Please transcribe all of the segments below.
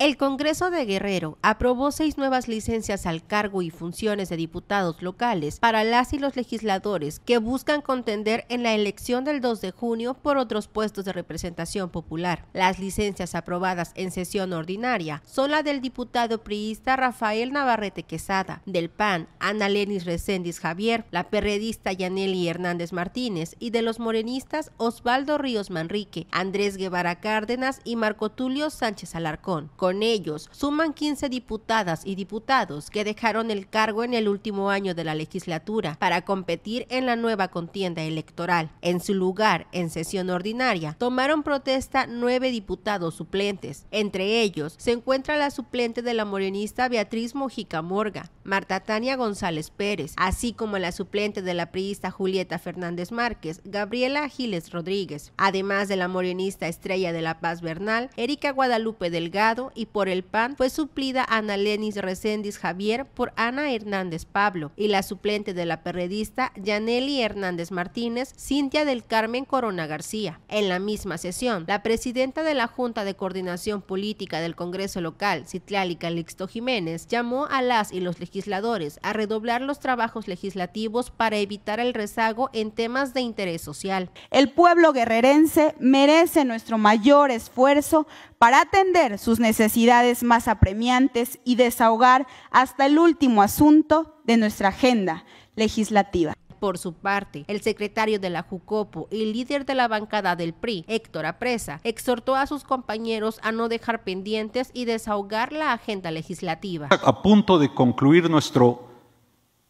El Congreso de Guerrero aprobó seis nuevas licencias al cargo y funciones de diputados locales para las y los legisladores que buscan contender en la elección del 2 de junio por otros puestos de representación popular. Las licencias aprobadas en sesión ordinaria son la del diputado priista Rafael Navarrete Quesada, del PAN Ana Lenis Reséndiz Javier, la perredista Yaneli Hernández Martínez y de los morenistas Osvaldo Ríos Manrique, Andrés Guevara Cárdenas y Marco Tulio Sánchez Alarcón. Con ellos suman 15 diputadas y diputados que dejaron el cargo en el último año de la legislatura para competir en la nueva contienda electoral. En su lugar, en sesión ordinaria, tomaron protesta nueve diputados suplentes. Entre ellos se encuentra la suplente de la morenista Beatriz Mojica Morga, Marta Tania González Pérez, así como la suplente de la priista Julieta Fernández Márquez, Gabriela Giles Rodríguez, además de la morenista Estrella de la Paz Bernal, Erika Guadalupe Delgado y por el PAN fue suplida Ana Lenis Reséndiz Javier por Ana Hernández Pablo y la suplente de la perredista Yaneli Hernández Martínez, Cintia del Carmen Corona García. En la misma sesión, la presidenta de la Junta de Coordinación Política del Congreso Local, Citlali Calixto Jiménez, llamó a las y los legisladores a redoblar los trabajos legislativos para evitar el rezago en temas de interés social. El pueblo guerrerense merece nuestro mayor esfuerzo para atender sus necesidades necesidades más apremiantes y desahogar hasta el último asunto de nuestra agenda legislativa. Por su parte, el secretario de la Jucopo y líder de la bancada del PRI, Héctor Apresa, exhortó a sus compañeros a no dejar pendientes y desahogar la agenda legislativa. A punto de concluir nuestro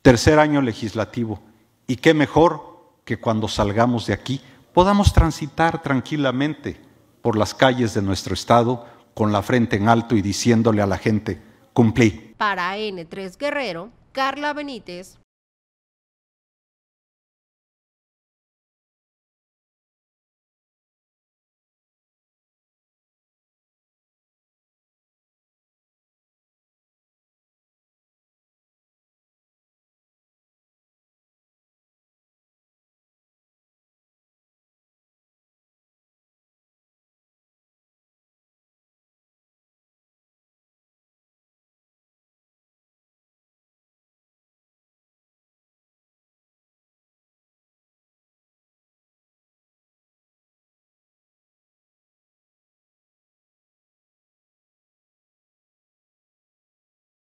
tercer año legislativo, y qué mejor que cuando salgamos de aquí podamos transitar tranquilamente por las calles de nuestro Estado con la frente en alto y diciéndole a la gente, cumplí. Para N3 Guerrero, Carla Benítez,